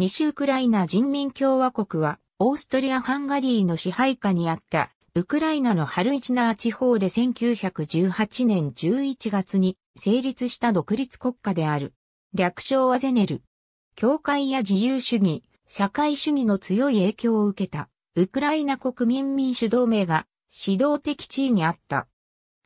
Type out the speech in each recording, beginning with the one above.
西ウクライナ人民共和国は、オーストリア・ハンガリーの支配下にあった、ウクライナのハルイチナー地方で1918年11月に成立した独立国家である。略称はゼネル。教会や自由主義、社会主義の強い影響を受けた、ウクライナ国民民主同盟が指導的地位にあった。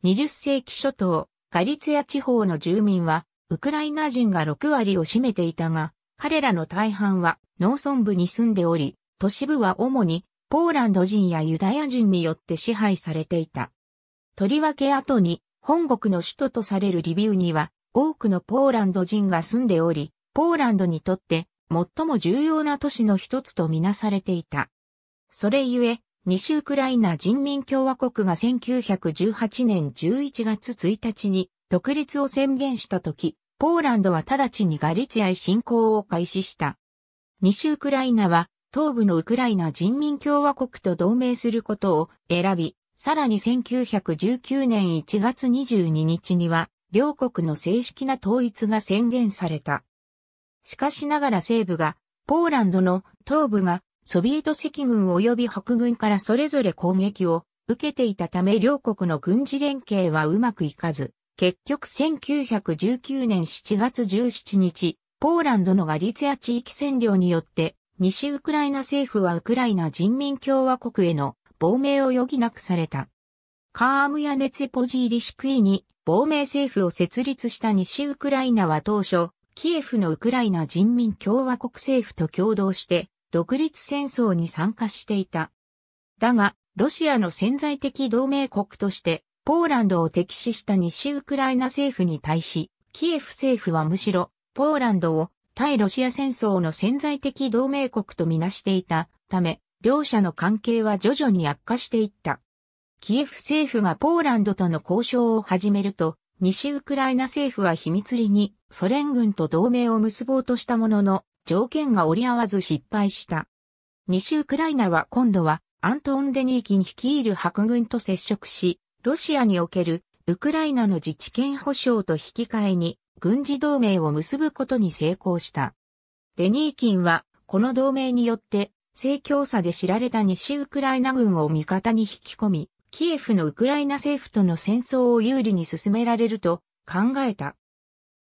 20世紀初頭、ガリツヤ地方の住民は、ウクライナ人が6割を占めていたが、彼らの大半は農村部に住んでおり、都市部は主にポーランド人やユダヤ人によって支配されていた。とりわけ後に本国の首都とされるリビウには多くのポーランド人が住んでおり、ポーランドにとって最も重要な都市の一つとみなされていた。それゆえ、西ウクライナ人民共和国が1918年11月1日に独立を宣言した時、ポーランドは直ちにガリツヤアへ侵攻を開始した。西ウクライナは東部のウクライナ人民共和国と同盟することを選び、さらに1919年1月22日には両国の正式な統一が宣言された。しかしながら西部が、ポーランドの東部がソビエト赤軍及び北軍からそれぞれ攻撃を受けていたため両国の軍事連携はうまくいかず、結局1919年7月17日、ポーランドのガリツヤ地域占領によって、西ウクライナ政府はウクライナ人民共和国への亡命を余儀なくされた。カームやネツェポジーリシクイに亡命政府を設立した西ウクライナは当初、キエフのウクライナ人民共和国政府と共同して独立戦争に参加していた。だが、ロシアの潜在的同盟国としてポーランドを敵視した西ウクライナ政府に対し、キエフ政府はむしろ、ポーランドを対ロシア戦争の潜在的同盟国とみなしていたため、両者の関係は徐々に悪化していった。キエフ政府がポーランドとの交渉を始めると、西ウクライナ政府は秘密裏にソ連軍と同盟を結ぼうとしたものの、条件が折り合わず失敗した。西ウクライナは今度はアントン・デニーキン率いる白軍と接触し、ロシアにおけるウクライナの自治権保障と引き換えに軍事同盟を結ぶことに成功した。デニーキンはこの同盟によって正教差で知られた西ウクライナ軍を味方に引き込み、キエフのウクライナ政府との戦争を有利に進められると考えた。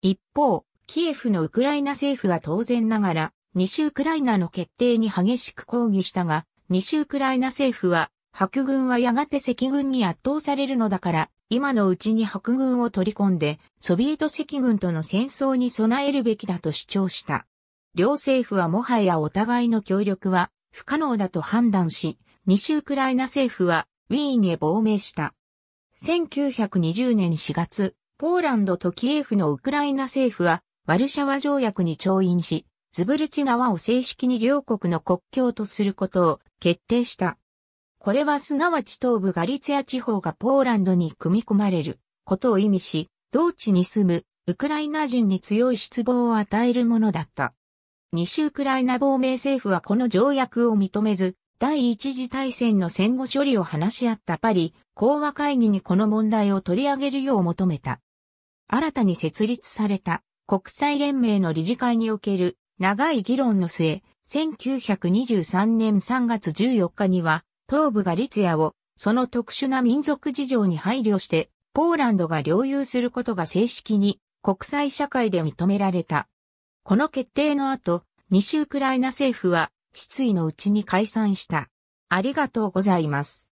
一方、キエフのウクライナ政府は当然ながら、西ウクライナの決定に激しく抗議したが、西ウクライナ政府は白軍はやがて赤軍に圧倒されるのだから、今のうちに白軍を取り込んで、ソビエト赤軍との戦争に備えるべきだと主張した。両政府はもはやお互いの協力は不可能だと判断し、西ウクライナ政府はウィーンへ亡命した。1920年4月、ポーランドとキエフのウクライナ政府はワルシャワ条約に調印し、ズブルチ川を正式に両国の国境とすることを決定した。これはすなわち東部ガリツィア地方がポーランドに組み込まれることを意味し、同地に住むウクライナ人に強い失望を与えるものだった。西ウクライナ亡命政府はこの条約を認めず、第一次大戦の戦後処理を話し合ったパリ、講和会議にこの問題を取り上げるよう求めた。新たに設立された国際連盟の理事会における長い議論の末、1923年3月14日には東部ガリツヤを、その特殊な民族事情に配慮して、ポーランドが領有することが正式に国際社会で認められた。この決定の後、西ウクライナ政府は、失意のうちに解散した。ありがとうございます。